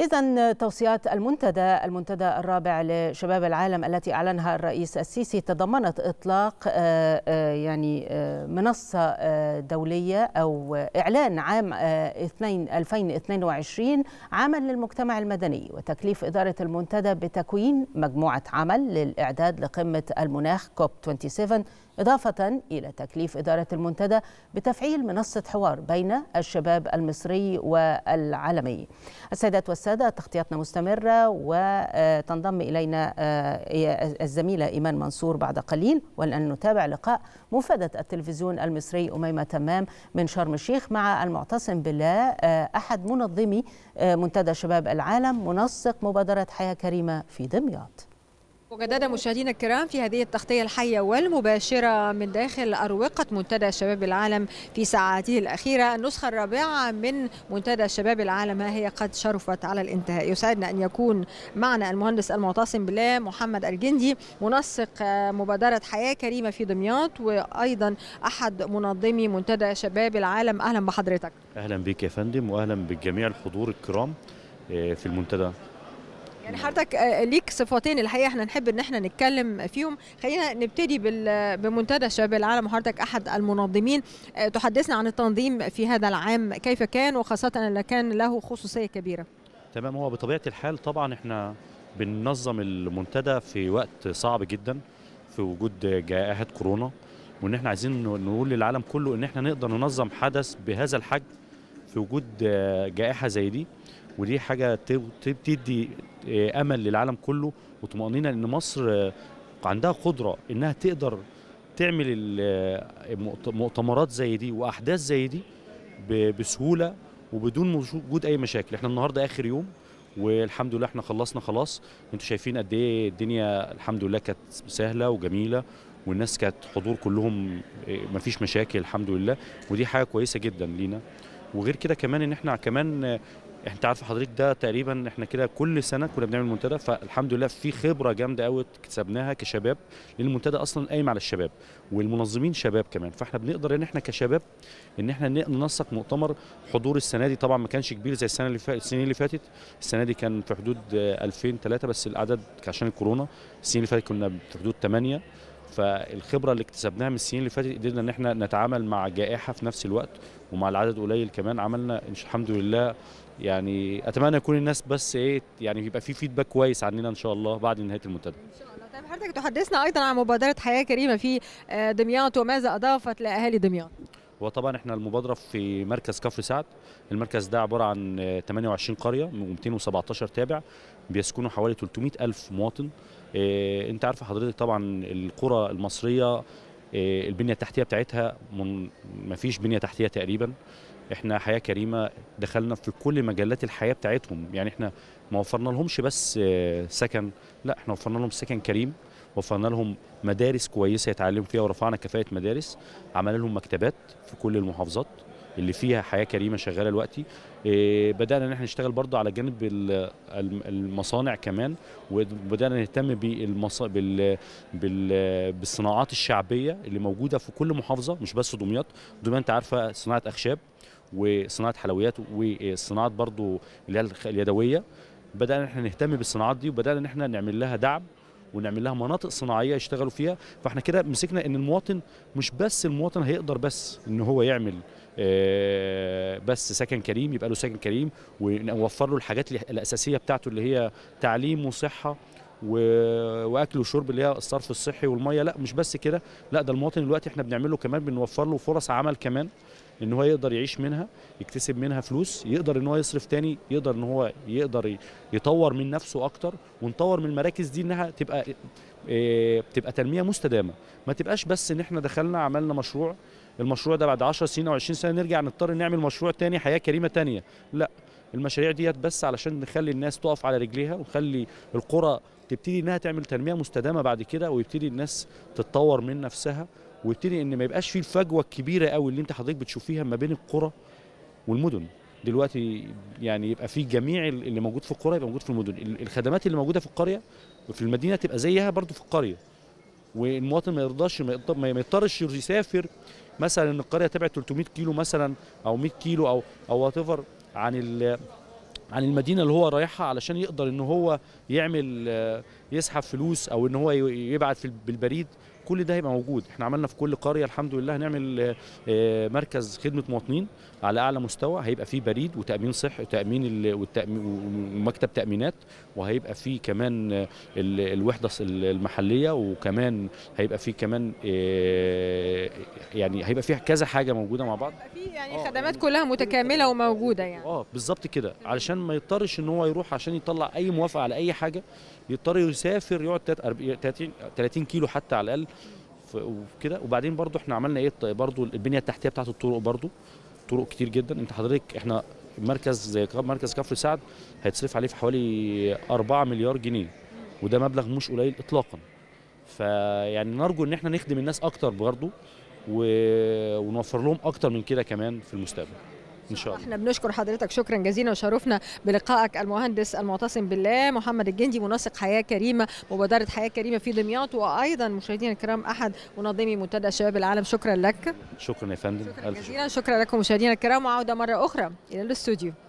إذا توصيات المنتدى المنتدى الرابع لشباب العالم التي أعلنها الرئيس السيسي تضمنت إطلاق آه، آه، يعني آه، منصة دولية أو إعلان عام 2022 عمل للمجتمع المدني وتكليف إدارة المنتدى بتكوين مجموعة عمل للإعداد لقمة المناخ كوب 27 إضافة إلى تكليف إدارة المنتدى بتفعيل منصة حوار بين الشباب المصري والعالمي السيدات والسادة تغطيتنا مستمرة وتنضم إلينا آه، الزميلة إيمان منصور بعد قليل والآن نتابع لقاء مفادة التلفزيون المصري أميمة تمام من شرم الشيخ مع المعتصم بالله آه، أحد منظمي آه، منتدى شباب العالم منسق مبادرة حياة كريمة في دمياط مجددا مشاهدينا الكرام في هذه التغطية الحية والمباشرة من داخل أروقة منتدى شباب العالم في ساعاته الأخيرة النسخة الرابعة من منتدى شباب العالم ها هي قد شرفت على الانتهاء يسعدنا أن يكون معنا المهندس المعتصم بالله محمد الجندي منسق مبادرة حياة كريمة في دمياط وأيضا أحد منظمي منتدى شباب العالم أهلا بحضرتك أهلا بك يا فندم وأهلا بالجميع الحضور الكرام آه، في المنتدى يعني حضرتك آه، آه، ليك صفاتين الحقيقه احنا نحب ان احنا نتكلم فيهم خلينا نبتدي بمنتدى شباب العالم وحضرتك احد المنظمين آه، تحدثنا عن التنظيم في هذا العام كيف كان وخاصه ان كان له خصوصيه كبيره تمام هو بطبيعه الحال طبعا احنا بننظم المنتدى في وقت صعب جدا في وجود جائحه كورونا وان احنا عايزين نقول للعالم كله ان احنا نقدر ننظم حدث بهذا الحجم في وجود جائحه زي دي ودي حاجه تدي آه، امل للعالم كله وطمانينه ان مصر آه، عندها قدره انها تقدر تعمل آه، مؤتمرات زي دي واحداث زي دي بسهوله وبدون وجود اي مشاكل احنا النهارده اخر يوم والحمد لله احنا خلصنا خلاص انتوا شايفين قد ايه الدنيا الحمد لله كانت سهله وجميله والناس كانت حضور كلهم مفيش مشاكل الحمد لله ودي حاجه كويسه جدا لينا وغير كده كمان ان احنا كمان يعني انت عارف حضرتك ده تقريبا احنا كده كل سنه كنا بنعمل منتدى فالحمد لله في خبره جامده قوي اكتسبناها كشباب لان المنتدى اصلا قايم على الشباب والمنظمين شباب كمان فاحنا بنقدر ان احنا كشباب ان احنا ننسق مؤتمر حضور السنه دي طبعا ما كانش كبير زي السنه اللي فاتت السنين اللي فاتت السنه دي كان في حدود 2000 آه، 3 بس العدد عشان الكورونا السنين اللي فاتت كنا في حدود 8 فالخبره اللي اكتسبناها من السنين اللي فاتت قدرنا ان احنا نتعامل مع جائحه في نفس الوقت ومع العدد قليل كمان عملنا الحمد لله يعني اتمنى يكون الناس بس ايه يعني يبقى في فيدباك كويس عننا ان شاء الله بعد نهايه المنتدى ان شاء الله طيب حضرتك تحدثنا ايضا عن مبادره حياه كريمه في آه، دمياط وماذا اضافت لاهالي دمياط وطبعا احنا المبادره في مركز كفر سعد المركز ده عباره عن 28 آه، قريه و217 تابع بيسكنوا حوالي 300 الف مواطن اه انت عارفه حضرتك طبعا القرى المصريه اه البنيه التحتيه بتاعتها ما فيش بنيه تحتيه تقريبا احنا حياه كريمه دخلنا في كل مجالات الحياه بتاعتهم يعني احنا ما وفرنا لهمش بس آه، سكن لا احنا وفرنا لهم سكن كريم وفرنا لهم مدارس كويسه يتعلموا فيها ورفعنا كفاءه مدارس عملنا لهم مكتبات في كل المحافظات اللي فيها حياه كريمه شغاله دلوقتي آه، بدانا ان احنا نشتغل برضه على جانب المصانع كمان وبدانا نهتم بالمص... بال... بال... بالصناعات الشعبيه اللي موجوده في كل محافظه مش بس دمياط دمياط انت عارفه صناعه اخشاب وصناعه حلويات وصناعات برضه اللي هي اليدويه بدانا ان احنا نهتم بالصناعات دي وبدانا ان احنا نعمل لها دعم ونعمل لها مناطق صناعيه يشتغلوا فيها فاحنا كده مسكنا ان المواطن مش بس المواطن هيقدر بس ان هو يعمل آه، بس سكن كريم يبقى له سكن كريم ونوفر له الحاجات الاساسيه بتاعته اللي هي تعليم وصحه و... واكل وشرب اللي هي الصرف الصحي والميه لا مش بس كده لا ده المواطن دلوقتي احنا بنعمله كمان بنوفر له فرص عمل كمان ان هو يقدر يعيش منها يكتسب منها فلوس يقدر ان هو يصرف تاني يقدر ان هو يقدر يطور من نفسه اكتر ونطور من المراكز دي انها تبقى آه، تبقى تنميه مستدامه ما تبقاش بس ان احنا دخلنا عملنا مشروع المشروع ده بعد 10 سنين او 20 سنه نرجع نضطر نعمل مشروع تاني حياه كريمه تانيه لا المشاريع ديت بس علشان نخلي الناس تقف على رجليها ونخلي القرى تبتدي انها تعمل تنميه مستدامه بعد كده ويبتدي الناس تتطور من نفسها وابتدي ان ما يبقاش فيه الفجوه الكبيره قوي اللي انت حضرتك بتشوفيها ما بين القرى والمدن دلوقتي يعني يبقى في جميع اللي موجود في القرى يبقى موجود في المدن الخدمات اللي موجوده في القريه وفي المدينه تبقى زيها برضو في القريه والمواطن ما يرضاش ما يضطرش يسافر مثلا ان القريه تبعد 300 كيلو مثلا او 100 كيلو او او وات عن عن المدينه اللي هو رايحها علشان يقدر ان هو يعمل آه، يسحب فلوس او ان هو يبعت بالبريد كل ده هيبقى موجود احنا عملنا في كل قريه الحمد لله هنعمل آه، مركز خدمه مواطنين على اعلى مستوى هيبقى فيه بريد وتامين صحي وتامين ومكتب تامينات وهيبقى فيه كمان آه، الوحده المحليه وكمان هيبقى فيه كمان آه، يعني هيبقى فيه كذا حاجه موجوده مع بعض في يعني خدمات يعني كلها متكامله وموجوده يعني اه بالظبط كده علشان ما يضطرش ان هو يروح عشان يطلع اي موافقه على اي حاجه يضطر يسافر يقعد 30 كيلو حتى على الاقل وكده وبعدين برضو احنا عملنا ايه طيب برضو البنيه التحتيه بتاعت الطرق برضو طرق كتير جدا انت حضرتك احنا مركز زي مركز كفر سعد هيتصرف عليه في حوالي 4 مليار جنيه وده مبلغ مش قليل اطلاقا فيعني نرجو ان احنا نخدم الناس اكتر برضو ونوفر لهم اكتر من كده كمان في المستقبل ان شاء الله احنا بنشكر حضرتك شكرا جزيلا وشرفنا بلقائك المهندس المعتصم بالله محمد الجندي منسق حياه كريمه مبادره حياه كريمه في دمياط وايضا مشاهدينا الكرام احد منظمي منتدى شباب العالم شكرا لك شكرا يا فندم شكرا جزيلا شكرا لكم مشاهدينا الكرام وعوده مره اخرى الى الاستوديو